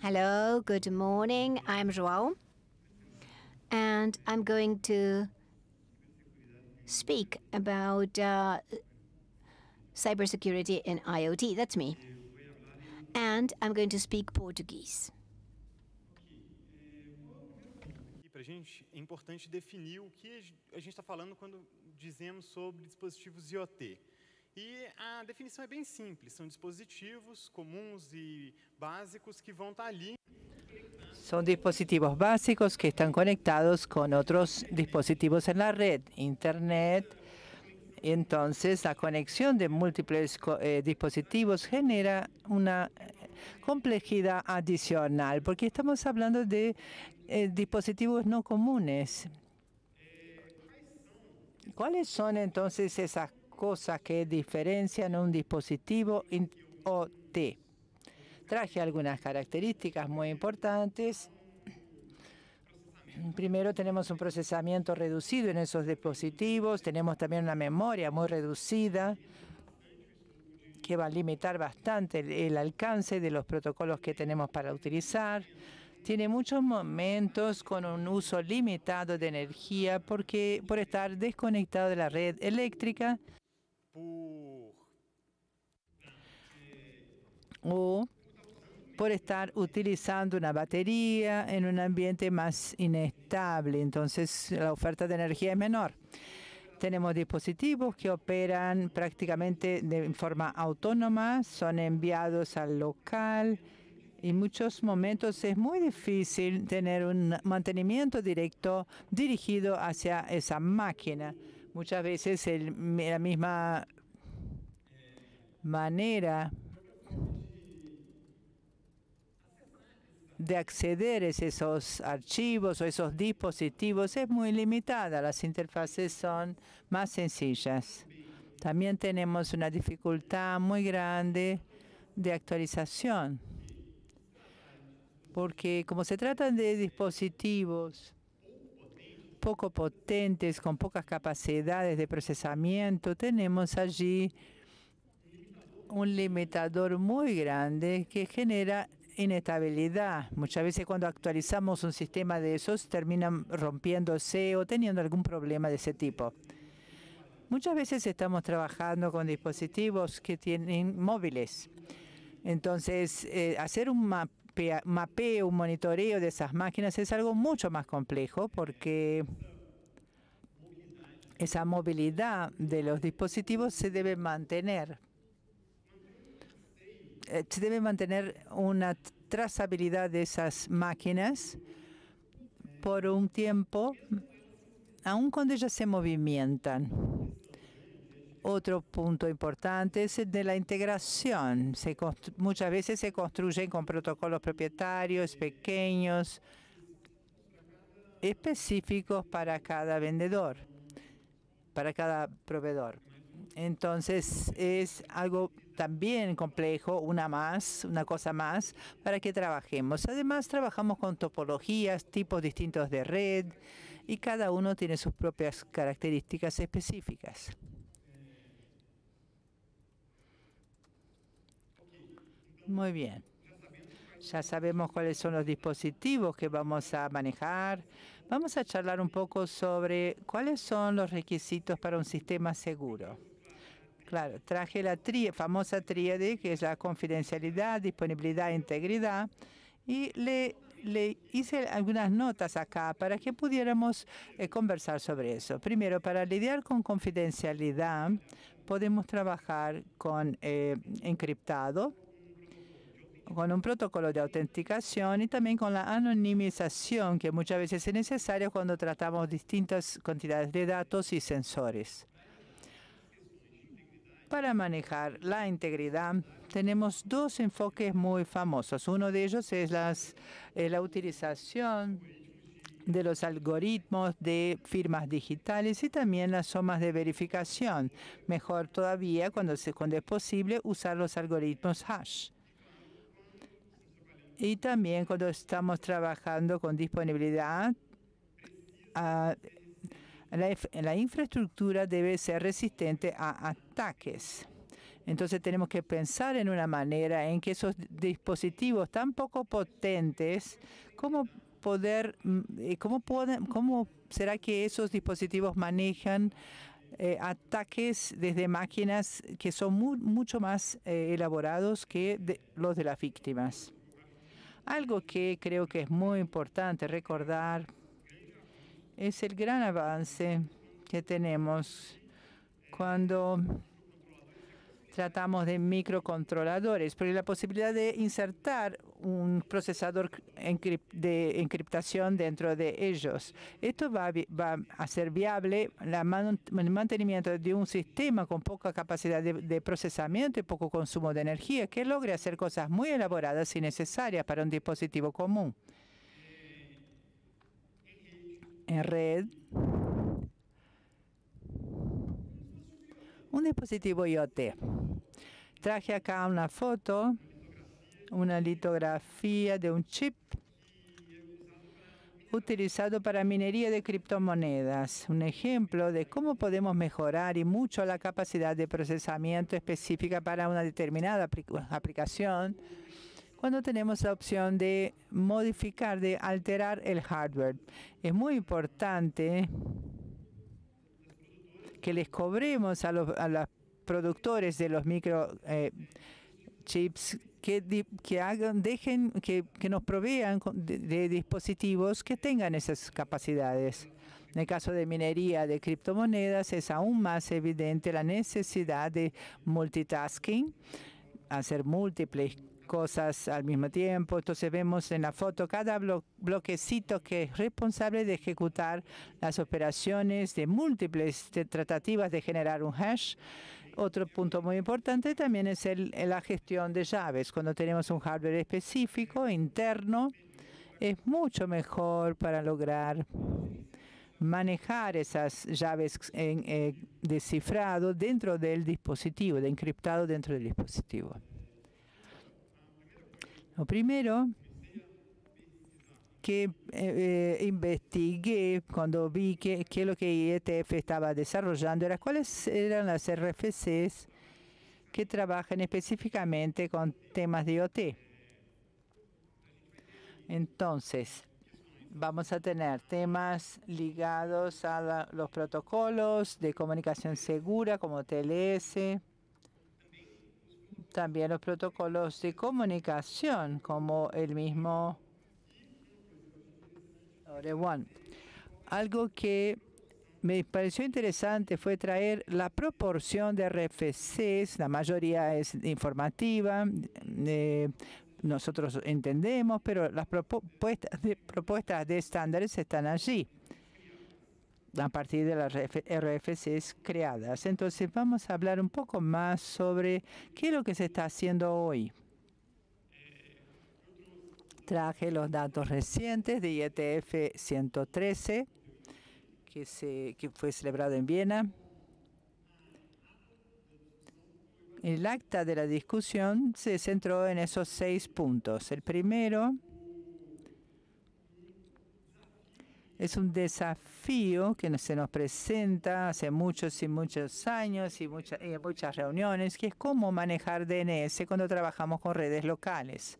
Hello, good morning. I'm Joao, and I'm going to speak about uh, cybersecurity in IoT. That's me. And I'm going to speak Portuguese. Para a gente é importante definir o que a gente está falando quando dizemos sobre dispositivos IoT. Y e la definición es bien simple. Son dispositivos comunes y e básicos que van estar Son dispositivos básicos que están conectados con otros dispositivos en la red, Internet. Entonces, la conexión de múltiples eh, dispositivos genera una complejidad adicional, porque estamos hablando de eh, dispositivos no comunes. ¿Cuáles son entonces esas cosas que diferencian un dispositivo OT. Traje algunas características muy importantes. Primero tenemos un procesamiento reducido en esos dispositivos, tenemos también una memoria muy reducida que va a limitar bastante el, alcance de los protocolos que tenemos para utilizar. Tiene muchos momentos con un uso limitado de energía porque por estar desconectado de la red eléctrica o por estar utilizando una batería en un ambiente más inestable. Entonces la oferta de energía es menor. Tenemos dispositivos que operan prácticamente de forma autónoma, son enviados al local y en muchos momentos es muy difícil tener un mantenimiento directo dirigido hacia esa máquina. Muchas veces la misma manera de acceder a esos archivos o esos dispositivos es muy limitada. Las interfaces son más sencillas. También tenemos una dificultad muy grande de actualización, porque como se tratan de dispositivos poco potentes, con pocas capacidades de procesamiento, tenemos allí un limitador muy grande que genera inestabilidad. Muchas veces cuando actualizamos un sistema de esos terminan rompiéndose o teniendo algún problema de ese tipo. Muchas veces estamos trabajando con dispositivos que tienen móviles. Entonces, eh, hacer un map mapeo, un monitoreo de esas máquinas es algo mucho más complejo porque esa movilidad de los dispositivos se debe mantener. Eh, se debe mantener una trazabilidad de esas máquinas por un tiempo, aun cuando ellas se movimentan. Otro punto importante es el de la integración. muchas veces se construyen con protocolos propietarios pequeños, específicos para cada vendedor, para cada proveedor. Entonces es algo también complejo, una más, una cosa más, para que trabajemos. Además, trabajamos con topologías, tipos distintos de red, y cada uno tiene sus propias características específicas. Muy bien. Ya sabemos cuáles son los dispositivos que vamos a manejar. Vamos a charlar un poco sobre cuáles son los requisitos para un sistema seguro. Claro, traje la famosa tríade, que es la confidencialidad, disponibilidad e integridad. Y le, hice algunas notas acá para que pudiéramos eh, conversar sobre eso. Primero, para lidiar con confidencialidad, podemos trabajar con eh, encriptado con un protocolo de autenticación y también con la anonimización que muchas veces es necesario cuando tratamos distintas cantidades de datos y sensores. Para manejar la integridad tenemos dos enfoques muy famosos. Uno de ellos es eh, la utilización de los algoritmos de firmas digitales y también las somas de verificación. Mejor todavía, cuando, se, cuando es posible, usar los algoritmos hash. Y también cuando estamos trabajando con disponibilidad, la, infraestructura debe ser resistente a ataques. Entonces tenemos que pensar en una manera en que esos dispositivos tan poco potentes, ¿cómo, poder, eh, cómo, será que esos dispositivos manejan eh, ataques desde máquinas que son mucho más eh, elaborados que los de las víctimas? Algo que creo que es muy importante recordar es el gran avance que tenemos cuando tratamos de microcontroladores, pero la posibilidad de insertar un procesador de encriptación dentro de ellos. Esto va a, hacer ser viable el mantenimiento de un sistema con poca capacidad de, de, procesamiento y poco consumo de energía que logre hacer cosas muy elaboradas y necesarias para un dispositivo común. En red, un dispositivo IoT Traje acá una foto, una litografía de un chip utilizado para minería de criptomonedas, un ejemplo de cómo podemos mejorar y mucho la capacidad de procesamiento específica para una determinada aplicación cuando tenemos la opción de modificar, de alterar el hardware. Es muy importante que les cobremos a, los, a las productores de los microchips eh, que, hagan, dejen, que, nos provean de, dispositivos que tengan esas capacidades. En el caso de minería de criptomonedas es aún más evidente la necesidad de multitasking, hacer múltiples cosas al mismo tiempo. Entonces vemos en la foto cada bloquecito que es responsable de ejecutar las operaciones de múltiples tratativas de generar un hash otro punto muy importante también es la gestión de llaves. Cuando tenemos un hardware específico, interno, es mucho mejor para lograr manejar esas llaves en, eh, de cifrado dentro del dispositivo, de encriptado dentro del dispositivo. Lo primero que eh, eh, investigué cuando vi que, lo que IETF estaba desarrollando era cuáles eran las RFCs que trabajan específicamente con temas de IoT. Entonces, vamos a tener temas ligados a los protocolos de comunicación segura como TLS, también los protocolos de comunicación como el mismo algo que me pareció interesante fue traer la proporción de RFCs, la mayoría es informativa, eh, nosotros entendemos, pero las propuestas de, propuestas de estándares están allí a partir de las RFCs creadas. Entonces vamos a hablar un poco más sobre qué es lo que se está haciendo hoy traje los datos recientes de e IETF 113, que, se, fue celebrado en Viena. El acta de la discusión se centró en esos seis puntos. El primero es un desafío que se nos presenta hace muchos y muchos años y, muchas y muchas reuniones, que es cómo manejar DNS cuando trabajamos con redes locales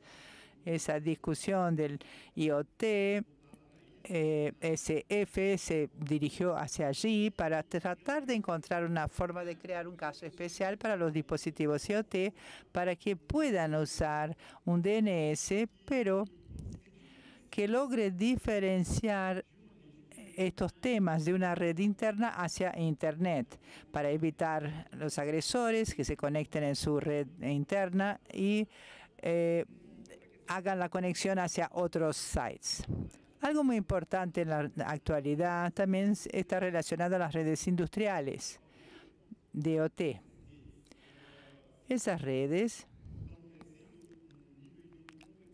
esa discusión del IOT, eh, SF se dirigió hacia allí para tratar de encontrar una forma de crear un caso especial para los dispositivos IoT para que puedan usar un DNS, pero que logre diferenciar estos temas de una red interna hacia Internet para evitar los agresores que se conecten en su red interna y eh, hagan la conexión hacia otros sites. Algo muy importante en la actualidad también está relacionado a las redes industriales, DOT. Esas redes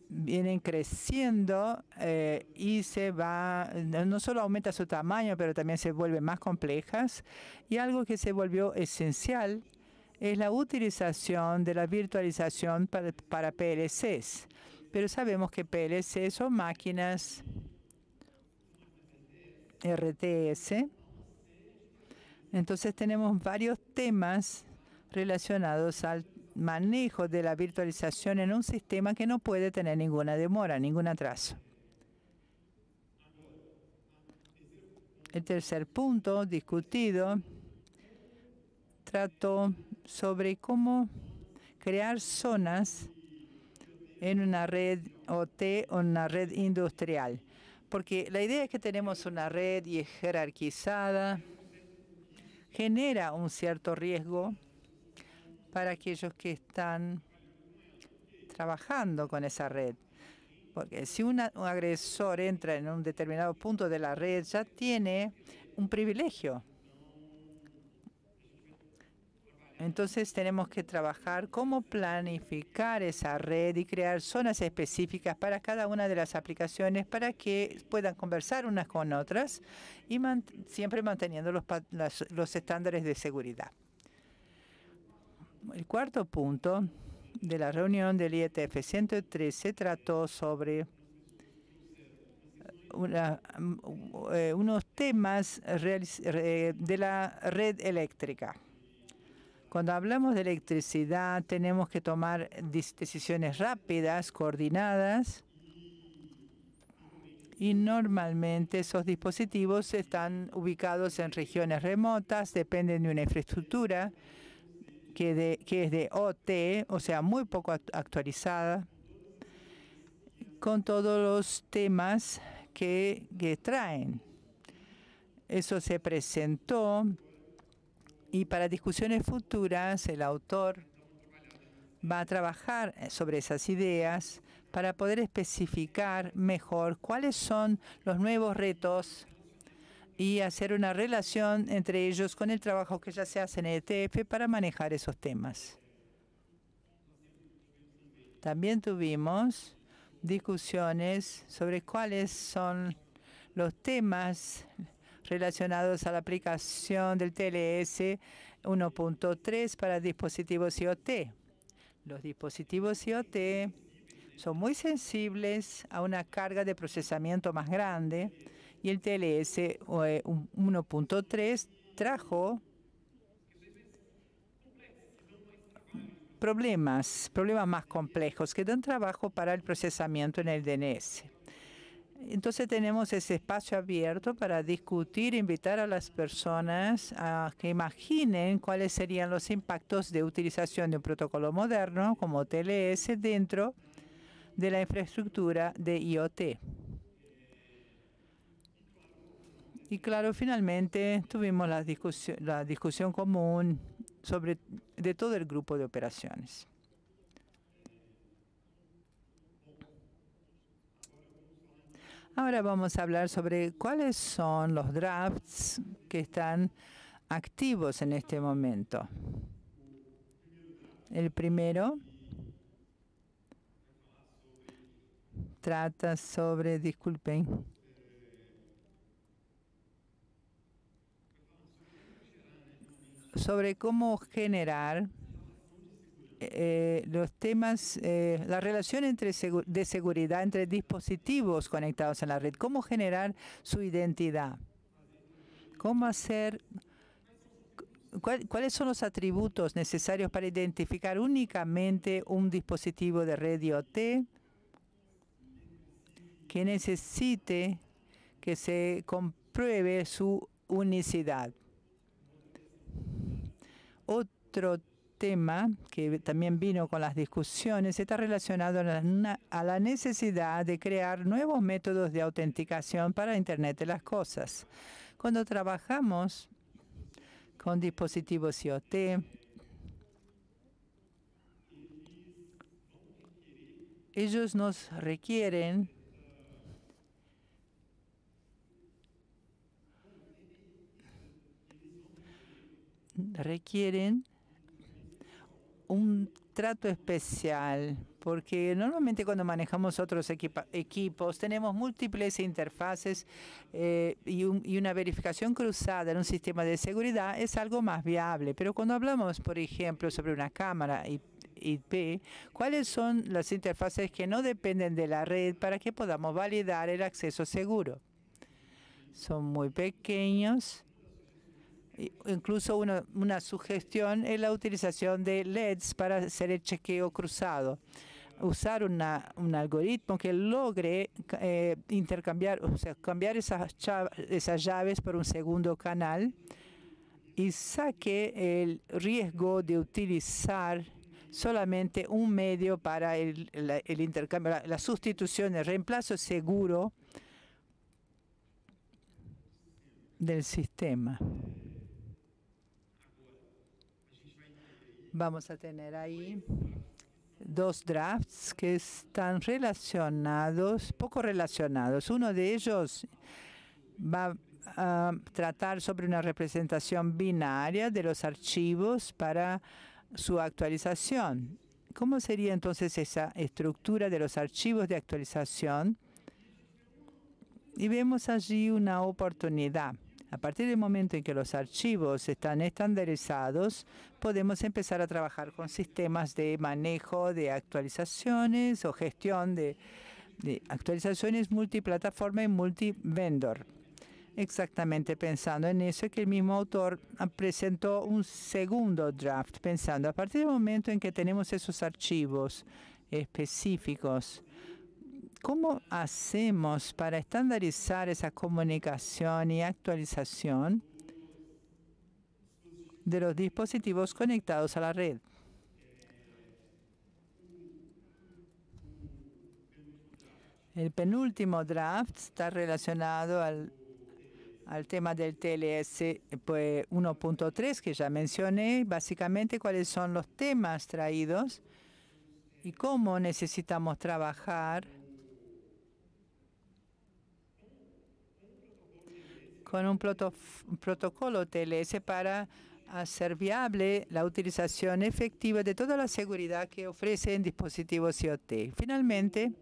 vienen creciendo eh, y se va, no solo aumenta su tamaño, pero también se vuelven más complejas. Y algo que se volvió esencial es la utilización de la virtualización para PLCs. Pero sabemos que PLC son máquinas RTS. Entonces tenemos varios temas relacionados al manejo de la virtualización en un sistema que no puede tener ninguna demora, ningún atraso. El tercer punto discutido trató sobre cómo crear zonas en una red OT o una red industrial. Porque la idea es que tenemos una red y es jerarquizada, genera un cierto riesgo para aquellos que están trabajando con esa red. Porque si un agresor entra en un determinado punto de la red, ya tiene un privilegio Entonces tenemos que trabajar cómo planificar esa red y crear zonas específicas para cada una de las aplicaciones para que puedan conversar unas con otras y siempre manteniendo los, estándares de seguridad. El cuarto punto de la reunión del e IETF 113 trató sobre eh, eh, unos temas eh, de la red eléctrica. Cuando hablamos de electricidad, tenemos que tomar decisiones rápidas, coordinadas, y normalmente esos dispositivos están ubicados en regiones remotas, dependen de una infraestructura que, es de OT, o sea, muy poco actualizada, con todos los temas que traen. Eso se presentó y para discusiones futuras, el autor va a trabajar eh, sobre esas ideas para poder especificar mejor cuáles son los nuevos retos y hacer una relación entre ellos con el trabajo que ya se hace en ETF e para manejar esos temas. También tuvimos discusiones sobre cuáles son los temas relacionados a la aplicación del TLS 1.3 para dispositivos IoT. Los dispositivos IoT son muy sensibles a una carga de procesamiento más grande y el TLS 1.3 eh, trajo problemas, problemas más complejos que dan trabajo para el procesamiento en el DNS. Entonces tenemos ese espacio abierto para discutir, invitar a las personas a que imaginen cuáles serían los impactos de utilización de un protocolo moderno como TLS dentro de la infraestructura de IoT. Y claro, finalmente tuvimos la discusión, común sobre, de todo el grupo de operaciones. Ahora vamos a hablar sobre cuáles son los drafts que están activos en este momento. El primero trata sobre, disculpen, sobre cómo generar eh, los temas, eh, la relación entre de seguridad entre dispositivos conectados en la red, cómo generar su identidad, cómo hacer, cuáles son los atributos necesarios para identificar únicamente un dispositivo de red IoT que necesite que se compruebe su unicidad. Otro tema tema que también vino con las discusiones está relacionado a la, necesidad de crear nuevos métodos de autenticación para Internet de las Cosas. Cuando trabajamos con dispositivos IoT, ellos nos requieren requieren un trato especial, porque normalmente cuando manejamos otros equipos tenemos múltiples interfaces eh, y, una verificación cruzada en un sistema de seguridad es algo más viable. Pero cuando hablamos, por ejemplo, sobre una cámara IP, cuáles son las interfaces que no dependen de la red para que podamos validar el acceso seguro. Son muy pequeños incluso una, una sugestión es la utilización de LEDs para hacer el chequeo cruzado usar un algoritmo que logre eh, intercambiar, cambiar esas, esas llaves por un segundo canal y saque el riesgo de utilizar solamente un medio para el, intercambio, la, sustitución, el reemplazo seguro del sistema. Vamos a tener ahí dos drafts que están relacionados, poco relacionados. Uno de ellos va a tratar sobre una representación binaria de los archivos para su actualización. ¿Cómo sería entonces esa estructura de los archivos de actualización? Y vemos allí una oportunidad a partir del momento en que los archivos están estandarizados, podemos empezar a trabajar con sistemas de manejo de actualizaciones o gestión de, actualizaciones multiplataforma y multivendor. Exactamente pensando en eso que el mismo autor presentó un segundo draft, pensando a partir del momento en que tenemos esos archivos específicos ¿Cómo hacemos para estandarizar esa comunicación y actualización de los dispositivos conectados a la red? El penúltimo draft está relacionado al, tema del TLS 1.3 eh, pues, que ya mencioné, básicamente cuáles son los temas traídos y cómo necesitamos trabajar con un, protocolo TLS para hacer viable la utilización efectiva de toda la seguridad que ofrecen dispositivos IoT. Finalmente,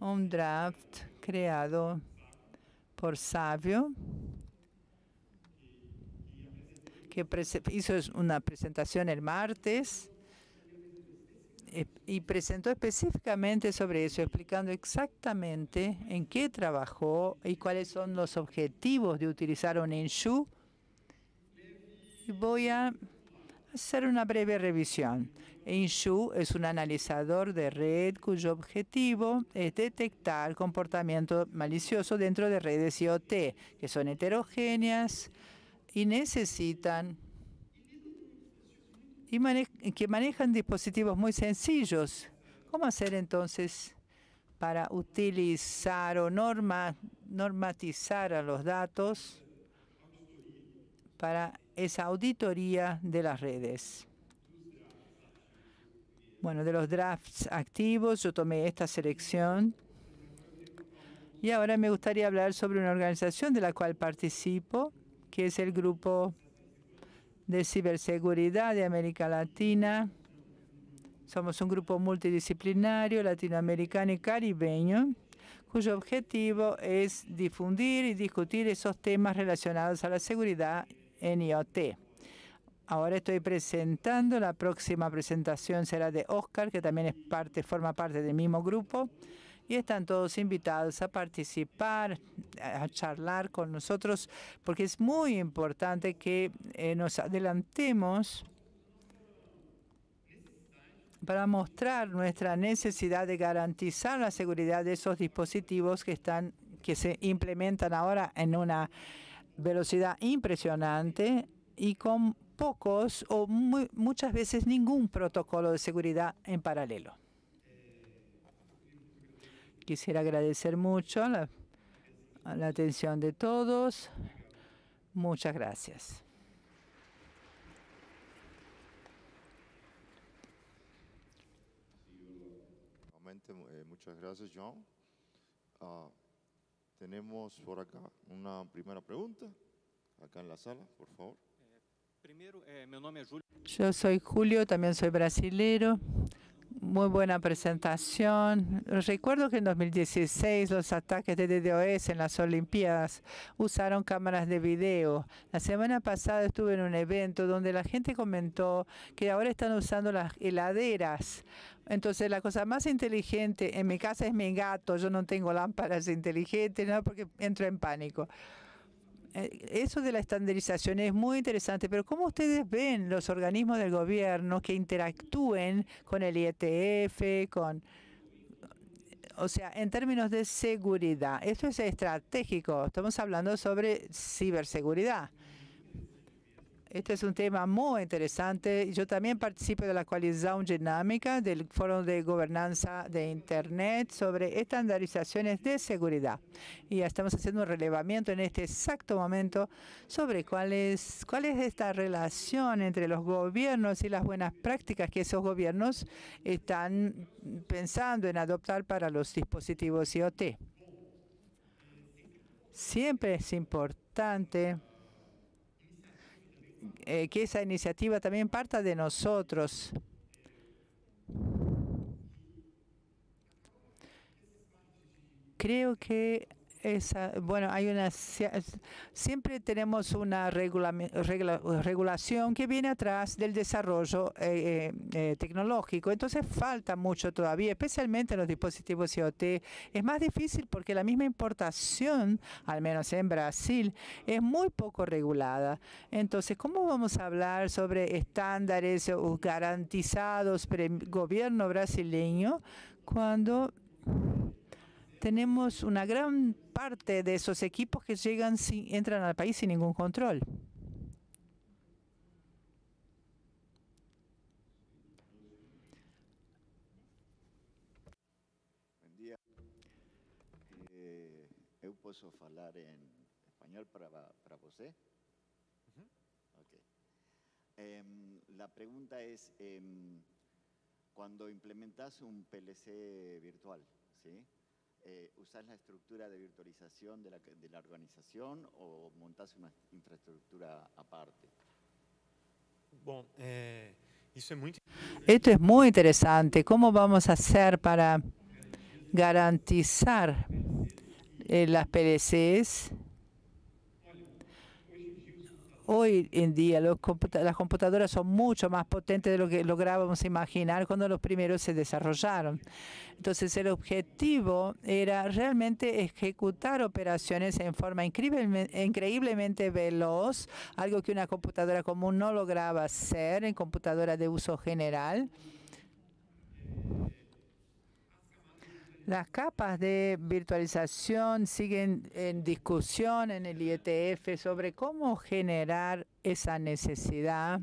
un draft creado por Savio, que hizo una presentación el martes eh, y presentó específicamente sobre eso, explicando exactamente en qué trabajó y cuáles son los objetivos de utilizar un Enshu. Voy a hacer una breve revisión. Enshu es un analizador de red cuyo objetivo es detectar comportamiento malicioso dentro de redes IoT, que son heterogéneas y necesitan y que manejan dispositivos muy sencillos. ¿Cómo hacer entonces para utilizar o normatizar a los datos para esa auditoría de las redes? Bueno, de los drafts activos, yo tomé esta selección. Y ahora me gustaría hablar sobre una organización de la cual participo, que es el grupo de ciberseguridad de América Latina. Somos un grupo multidisciplinario latinoamericano y caribeño cuyo objetivo es difundir y discutir esos temas relacionados a la seguridad en IoT. Ahora estoy presentando, la próxima presentación será de Oscar, que también es parte, forma parte del mismo grupo y están todos invitados a participar, a charlar con nosotros, porque es muy importante que eh, nos adelantemos para mostrar nuestra necesidad de garantizar la seguridad de esos dispositivos que están que se implementan ahora en una velocidad impresionante y con pocos o muchas veces ningún protocolo de seguridad en paralelo. Quisiera agradecer mucho la, la atención de todos. Muchas gracias. Eh, muchas gracias, John. Ah, tenemos por acá una primera pregunta, acá en la sala, por favor. Eh, primero, eh, mi nombre es Julio. Yo soy Julio, también soy brasilero. Muy buena presentación. Recuerdo que en 2016 los ataques de DDoS en las Olimpiadas usaron cámaras de video. La semana pasada estuve en un evento donde la gente comentó que ahora están usando las heladeras. Entonces la cosa más inteligente en mi casa es mi gato. Yo no tengo lámparas inteligentes, ¿no? porque entro en pánico. Eh, eso de la estandarización es muy interesante, pero ¿cómo ustedes ven los organismos del gobierno que interactúen con el IETF, con... O sea, en términos de seguridad, esto es estratégico. Estamos hablando sobre ciberseguridad. Este es un tema muy interesante. Yo también participo de la coalición dinámica del Foro de Gobernanza de Internet sobre estandarizaciones de seguridad. Y estamos haciendo un relevamiento en este exacto momento sobre cuál es, cuál es esta relación entre los gobiernos y las buenas prácticas que esos gobiernos están pensando en adoptar para los dispositivos IoT. Siempre es importante eh, que esa iniciativa también parta de nosotros. Creo que bueno, hay una siempre tenemos una regulación que viene atrás del desarrollo eh, eh, eh, tecnológico. Entonces falta mucho todavía, especialmente en los dispositivos IoT. Es más difícil porque la misma importación, al menos en Brasil, es muy poco regulada. Entonces, ¿cómo vamos a hablar sobre estándares garantizados por el gobierno brasileño cuando tenemos una gran parte de esos equipos que llegan entran al país sin ningún control. Buen día. Eh, en español para, para em, la pregunta es, em, cuando implementas un PLC virtual, ¿sí? eh, ¿usás la estructura de virtualización de la, organización o montás una infraestructura aparte? Bueno, eh, Esto es muy interesante. ¿Cómo vamos a hacer para garantizar eh, las PLCs Hoy en día las computadoras son mucho más potentes de lo que lográbamos imaginar cuando los primeros se desarrollaron. Entonces el objetivo era realmente ejecutar operaciones en forma increíblemente veloz, algo que una computadora común no lograba hacer en computadora de uso general. Las capas de virtualización siguen en discusión en el IETF sobre cómo generar esa necesidad